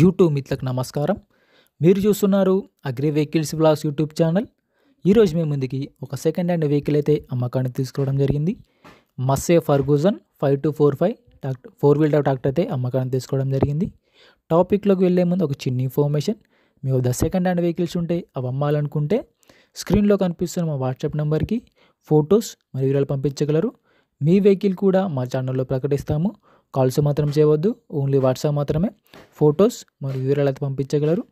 YouTube మిత్రులకు నమస్కారం మీరు చూస్తున్నారు agri vehicles blogs YouTube channel ఈరోజు మీ ముందుకి ఒక సెకండ్ హ్యాండ్ వెహికల్ అయితే అమ్మకాన్ని తీసుకోవడం జరిగింది Massey Ferguson five two four five tractor four wheel tractor అయితే అమ్మకాన్ని తీసుకోవడం జరిగింది టాపిక్లోకి వెళ్లే ముందు ఒక చిన్న ఇన్ఫర్మేషన్ మీ వద్ద సెకండ్ హ్యాండ్ వెహికల్స్ ఉంటే అవి అమ్మాలనుకుంటే స్క్రీన్లో కనిపిస్తున్న మా వాట్సాప్ నెంబర్కి ఫొటోస్ మరియు వీరాలు పంపించగలరు మీ వెహికల్ కూడా మా ఛానల్లో ప్రకటిస్తాము కాల్స్ మాత్రం చేయవద్దు ఓన్లీ వాట్సాప్ మాత్రమే ఫొటోస్ మరియు వివరాలు అయితే పంపించగలరు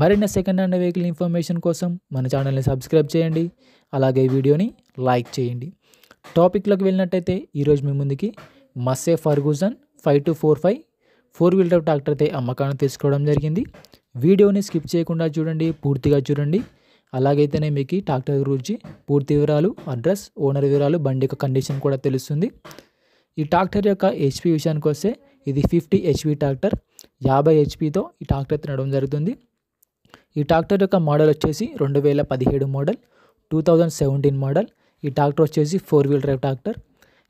మరిన్ని సెకండ్ హ్యాండ్ వెహికల్ ఇన్ఫర్మేషన్ కోసం మన ఛానల్ని సబ్స్క్రైబ్ చేయండి అలాగే వీడియోని లైక్ చేయండి టాపిక్లోకి వెళ్ళినట్టయితే ఈరోజు మీ ముందుకి Massey Ferguson five two four five four wheeler tractor అయితే అమ్మకాన్ని తీసుకోవడం జరిగింది వీడియోని స్కిప్ చేయకుండా చూడండి పూర్తిగా చూడండి అలాగైతేనే మీకు ట్రాక్టర్ గురించి పూర్తి వివరాలు అడ్రస్ ఓనర్ వివరాలు బండి యొక్క కండిషన్ కూడా తెలుస్తుంది ఈ ట్రాక్టర్ యొక్క హెచ్పి విషయానికి వస్తే ఇది ఫిఫ్టీ హెచ్పి ట్రాక్టర్ యాభై హెచ్పితో ఈ ట్రాక్టర్ తినడం జరుగుతుంది ఈ ట్రాక్టర్ యొక్క మోడల్ వచ్చేసి రెండు వేల పదిహేడు model two thousand seventeen model ఈ ట్రాక్టర్ వచ్చేసి ఫోర్ వీల్ డ్రైవ్ ట్రాక్టర్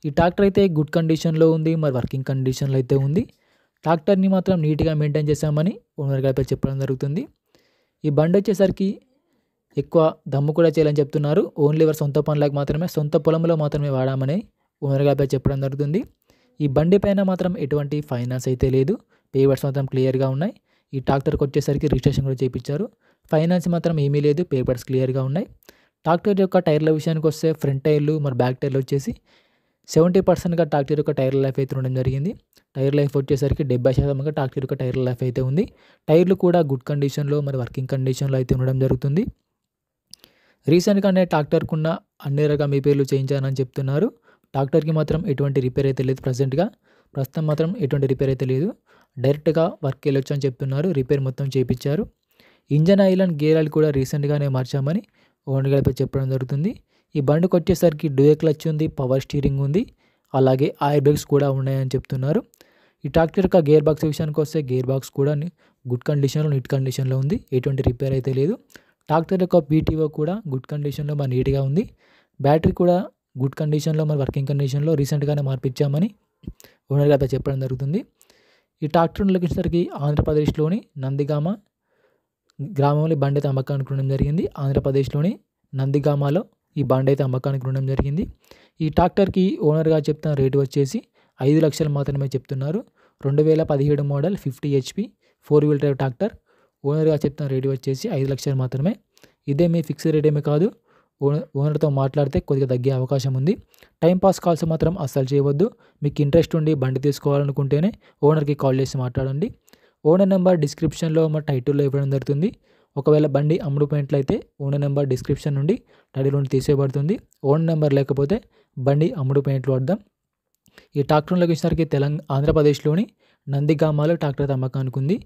ఈ ట్రాక్టర్ అయితే గుడ్ కండిషన్లో ఉంది మరి వర్కింగ్ కండిషన్లో అయితే ఉంది ట్రాక్టర్ని మాత్రం నీట్గా మెయింటైన్ చేశామని ఓనర్ గారి చెప్పడం జరుగుతుంది ఈ బండి వచ్చేసరికి ఎక్కువ దమ్ము కూడా చేయాలని చెప్తున్నారు ఓన్లీ వారి సొంత పనులకు మాత్రమే సొంత పొలంలో మాత్రమే వాడామని ఓనర్గాపై చెప్పడం జరుగుతుంది ఈ బండి పైన మాత్రం ఎటువంటి ఫైనాన్స్ అయితే లేదు పేపర్స్ మాత్రం క్లియర్గా ఉన్నాయి ఈ ట్రాక్టర్కి వచ్చేసరికి రిజిస్ట్రేషన్ కూడా చేయించారు ఫైనాన్స్ మాత్రం ఏమీ లేదు పేపర్స్ క్లియర్గా ఉన్నాయి ట్రాక్టర్ యొక్క టైర్ల విషయానికి వస్తే ఫ్రంట్ టైర్లు మరి బ్యాక్ టైర్లు వచ్చేసి సెవెంటీ పర్సెంట్గా ట్రాక్టర్ యొక్క టైర్ లైఫ్ అయితే ఉండడం జరిగింది టైర్ లైఫ్ వచ్చేసరికి డెబ్బై శాతంగా ట్రాక్టర్ యొక్క టైర్ లైఫ్ అయితే ఉంది టైర్లు కూడా గుడ్ కండిషన్లో మరి వర్కింగ్ కండిషన్లో అయితే ఉండడం జరుగుతుంది రీసెంట్గానే ట్రాక్టర్కున్న అన్ని రకం పేర్లు చేయించానని చెప్తున్నారు ట్రాక్టర్కి మాత్రం ఎటువంటి రిపేర్ అయితే లేదు ప్రజెంట్గా ప్రస్తుతం మాత్రం ఎటువంటి రిపేర్ అయితే లేదు డైరెక్ట్గా వర్క్ వెళ్ళొచ్చు అని చెప్తున్నారు రిపేర్ మొత్తం చేయించారు engine oil and gear oil కూడా రీసెంట్గానే మార్చామని ఓన్ గడిపై చెప్పడం జరుగుతుంది ఈ బండికి వచ్చేసరికి డ్యూయే క్లచ్ ఉంది పవర్ స్టీరింగ్ ఉంది అలాగే ఆయిర్ బ్రేక్స్ కూడా ఉన్నాయని చెప్తున్నారు ఈ ట్రాక్టర్ యొక్క గేర్ బాక్స్ విషయానికి వస్తే గేర్ బాక్స్ కూడా గుడ్ కండిషన్లో నీట్ కండిషన్లో ఉంది ఎటువంటి రిపేర్ అయితే లేదు ట్రాక్టర్ యొక్క పీటీఓ కూడా గుడ్ కండిషన్లో మరి నీట్గా ఉంది బ్యాటరీ కూడా గుడ్ కండిషన్లో మరి వర్కింగ్ కండిషన్లో రీసెంట్గానే మార్పిచ్చామని ఓనర్ గారితో చెప్పడం జరుగుతుంది ఈ ట్రాక్టర్ను లొకేసరికి ఆంధ్రప్రదేశ్లోని నందిగామ గ్రామంలో బండైతే అమ్మకానికి ఉండడం జరిగింది ఆంధ్రప్రదేశ్లోని నందిగామలో ఈ బండైతే అమ్మకానికి ఉండడం జరిగింది ఈ ట్రాక్టర్కి ఓనర్గా చెప్తున్న రేటు వచ్చేసి ఐదు లక్షలు మాత్రమే చెప్తున్నారు రెండు వేల పదిహేడు model fifty HP four wheel drive tractor ఓనర్గా చెప్తున్న రేటు వచ్చేసి ఐదు లక్షలు మాత్రమే ఇదే మీ ఫిక్స్డ్ రేట్ ఏమీ కాదు ఓనర్తో మాట్లాడితే కొద్దిగా తగ్గే అవకాశం ఉంది టైంపాస్ కాల్స్ మాత్రం అస్సలు చేయవద్దు మీకు ఇంట్రెస్ట్ ఉండి బండి తీసుకోవాలనుకుంటేనే ఓనర్కి కాల్ చేసి మాట్లాడండి ఓనర్ నెంబర్ డిస్క్రిప్షన్లో మా టైటిల్లో ఇవ్వడం జరుగుతుంది ఒకవేళ బండి అమ్ముడుపోయినట్లయితే ఓనర్ నెంబర్ డిస్క్రిప్షన్ నుండి టైటిల్ నుండి తీసేయబడుతుంది ఓనర్ నెంబర్ లేకపోతే బండి అమ్ముడుపోయినట్లు అర్థం ఈ ట్రాక్టర్లోకి వచ్చేసరికి తెలంగాణ ఆంధ్రప్రదేశ్లోని నందిగామాలో ట్రాక్టర్ తమ్మకానికి ఉంది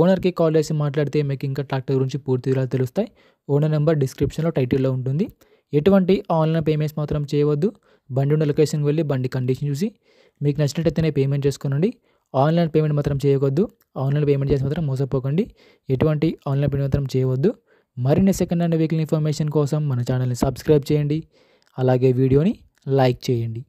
ఓనర్కి కాల్ చేసి మాట్లాడితే మీకు ఇంకా ట్రాక్టర్ గురించి పూర్తి వివరాలు తెలుస్తాయి ఓనర్ నెంబర్ డిస్క్రిప్షన్లో టైటిల్లో ఉంటుంది ఎటువంటి ఆన్లైన్ పేమెంట్స్ మాత్రం చేయవద్దు బండి ఉన్న లొకేషన్కి వెళ్ళి బండి కండిషన్ చూసి మీకు నచ్చినట్టయితేనే పేమెంట్ చేసుకోనండి ఆన్లైన్ పేమెంట్ మాత్రం చేయవద్దు ఆన్లైన్ పేమెంట్ చేసి మాత్రం మోసపోకండి ఎటువంటి ఆన్లైన్ పేమెంట్ మాత్రం చేయవద్దు మరిన్ని సెకండ్ హ్యాండ్ వెహికల్ ఇన్ఫర్మేషన్ కోసం మన ఛానల్ని సబ్స్క్రైబ్ చేయండి అలాగే వీడియోని లైక్ చేయండి